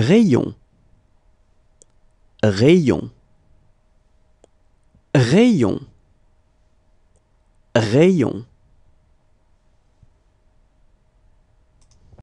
Rayon. Rayon. Rayon. Rayon.